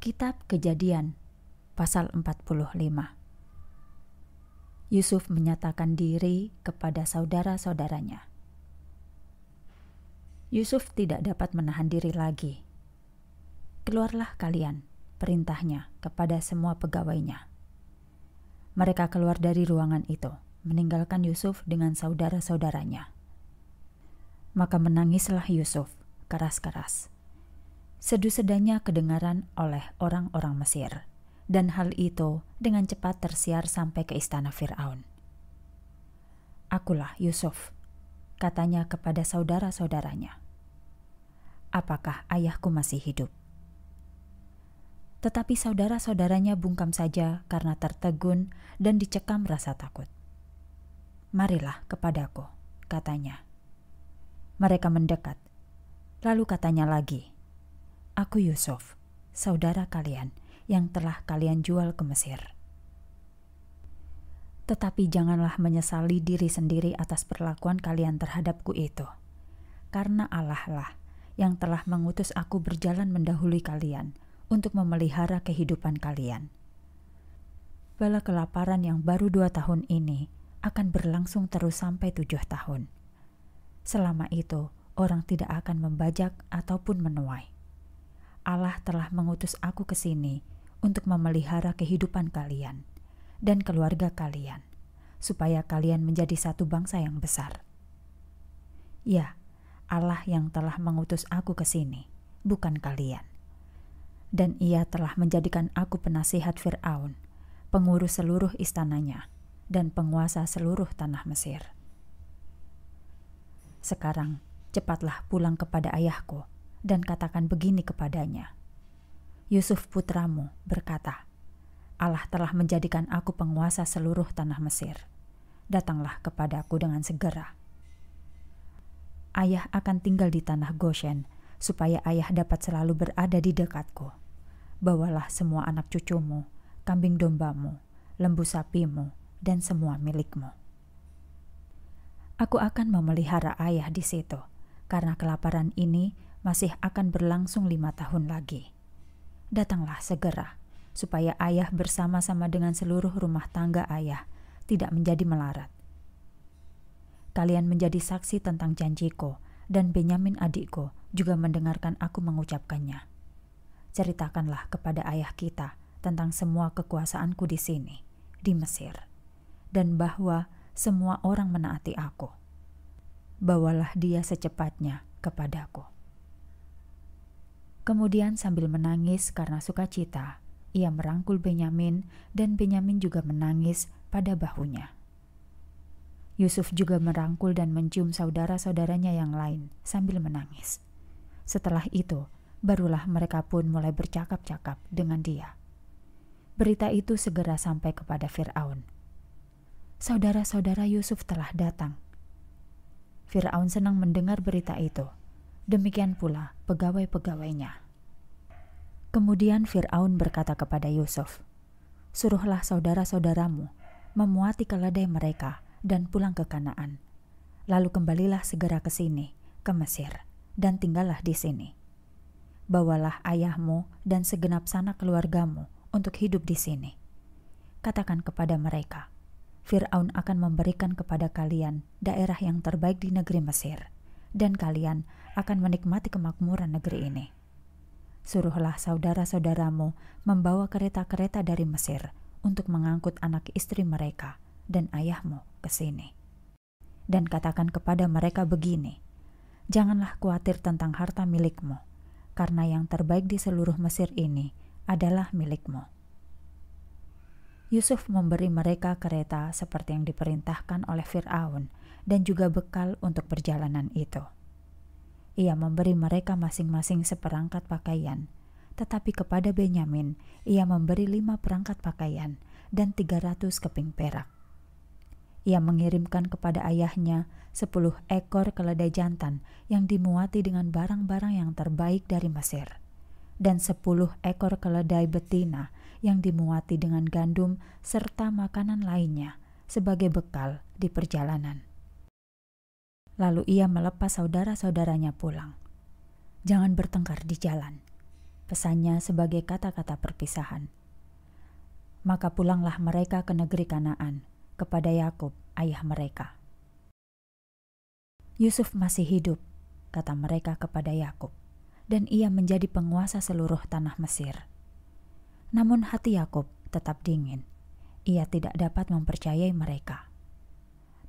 Kitab Kejadian pasal 45. Yusuf menyatakan diri kepada saudara-saudaranya. Yusuf tidak dapat menahan diri lagi. Keluarlah kalian, perintahnya kepada semua pegawainya. Mereka keluar dari ruangan itu, meninggalkan Yusuf dengan saudara-saudaranya. Maka menangislah Yusuf keras-keras sedanya kedengaran oleh orang-orang Mesir, dan hal itu dengan cepat tersiar sampai ke istana Firaun. "Akulah Yusuf," katanya kepada saudara-saudaranya. "Apakah ayahku masih hidup?" Tetapi saudara-saudaranya bungkam saja karena tertegun dan dicekam rasa takut. "Marilah kepadaku," katanya. Mereka mendekat. Lalu katanya lagi, Aku Yusuf, saudara kalian yang telah kalian jual ke Mesir. Tetapi janganlah menyesali diri sendiri atas perlakuan kalian terhadapku itu, karena Allah lah yang telah mengutus aku berjalan mendahului kalian untuk memelihara kehidupan kalian. Bala kelaparan yang baru dua tahun ini akan berlangsung terus sampai tujuh tahun. Selama itu, orang tidak akan membajak ataupun menuai. Allah telah mengutus aku ke sini untuk memelihara kehidupan kalian dan keluarga kalian, supaya kalian menjadi satu bangsa yang besar. Ya, Allah yang telah mengutus aku ke sini, bukan kalian. Dan ia telah menjadikan aku penasihat Fir'aun, pengurus seluruh istananya, dan penguasa seluruh tanah Mesir. Sekarang, cepatlah pulang kepada ayahku.' dan katakan begini kepadanya, Yusuf putramu berkata, Allah telah menjadikan aku penguasa seluruh tanah Mesir. Datanglah kepadaku dengan segera. Ayah akan tinggal di tanah Goshen, supaya ayah dapat selalu berada di dekatku. Bawalah semua anak cucumu, kambing dombamu, lembu sapimu, dan semua milikmu. Aku akan memelihara ayah di situ, karena kelaparan ini masih akan berlangsung lima tahun lagi. Datanglah segera, supaya ayah bersama-sama dengan seluruh rumah tangga ayah tidak menjadi melarat. Kalian menjadi saksi tentang janjiku, dan Benyamin adikku juga mendengarkan aku mengucapkannya. Ceritakanlah kepada ayah kita tentang semua kekuasaanku di sini, di Mesir, dan bahwa semua orang menaati aku. Bawalah dia secepatnya kepadaku. Kemudian sambil menangis karena sukacita, ia merangkul Benyamin dan Benyamin juga menangis pada bahunya. Yusuf juga merangkul dan mencium saudara-saudaranya yang lain sambil menangis. Setelah itu, barulah mereka pun mulai bercakap-cakap dengan dia. Berita itu segera sampai kepada Firaun. Saudara-saudara Yusuf telah datang. Firaun senang mendengar berita itu demikian pula pegawai-pegawainya. Kemudian Firaun berkata kepada Yusuf, "Suruhlah saudara-saudaramu memuati keledai mereka dan pulang ke Kanaan. Lalu kembalilah segera ke sini, ke Mesir, dan tinggallah di sini. Bawalah ayahmu dan segenap sanak keluargamu untuk hidup di sini." Katakan kepada mereka, "Firaun akan memberikan kepada kalian daerah yang terbaik di negeri Mesir." dan kalian akan menikmati kemakmuran negeri ini. Suruhlah saudara-saudaramu membawa kereta-kereta dari Mesir untuk mengangkut anak istri mereka dan ayahmu ke sini. Dan katakan kepada mereka begini, Janganlah khawatir tentang harta milikmu, karena yang terbaik di seluruh Mesir ini adalah milikmu. Yusuf memberi mereka kereta seperti yang diperintahkan oleh Firaun dan juga bekal untuk perjalanan itu. Ia memberi mereka masing-masing seperangkat pakaian, tetapi kepada Benyamin ia memberi lima perangkat pakaian dan tiga ratus keping perak. Ia mengirimkan kepada ayahnya sepuluh ekor keledai jantan yang dimuati dengan barang-barang yang terbaik dari Mesir, dan sepuluh ekor keledai betina yang dimuati dengan gandum serta makanan lainnya sebagai bekal di perjalanan. Lalu ia melepas saudara-saudaranya pulang. Jangan bertengkar di jalan, pesannya sebagai kata-kata perpisahan. Maka pulanglah mereka ke negeri Kanaan, kepada Yakub, ayah mereka. Yusuf masih hidup, kata mereka kepada Yakub, dan ia menjadi penguasa seluruh tanah Mesir. Namun hati Yakub tetap dingin. Ia tidak dapat mempercayai mereka.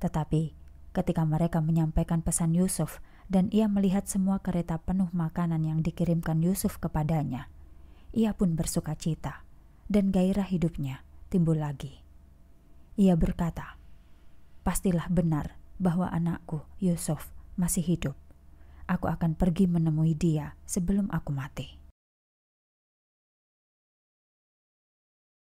Tetapi ketika mereka menyampaikan pesan Yusuf dan ia melihat semua kereta penuh makanan yang dikirimkan Yusuf kepadanya, ia pun bersuka cita dan gairah hidupnya timbul lagi. Ia berkata, "Pastilah benar bahwa anakku Yusuf masih hidup. Aku akan pergi menemui dia sebelum aku mati."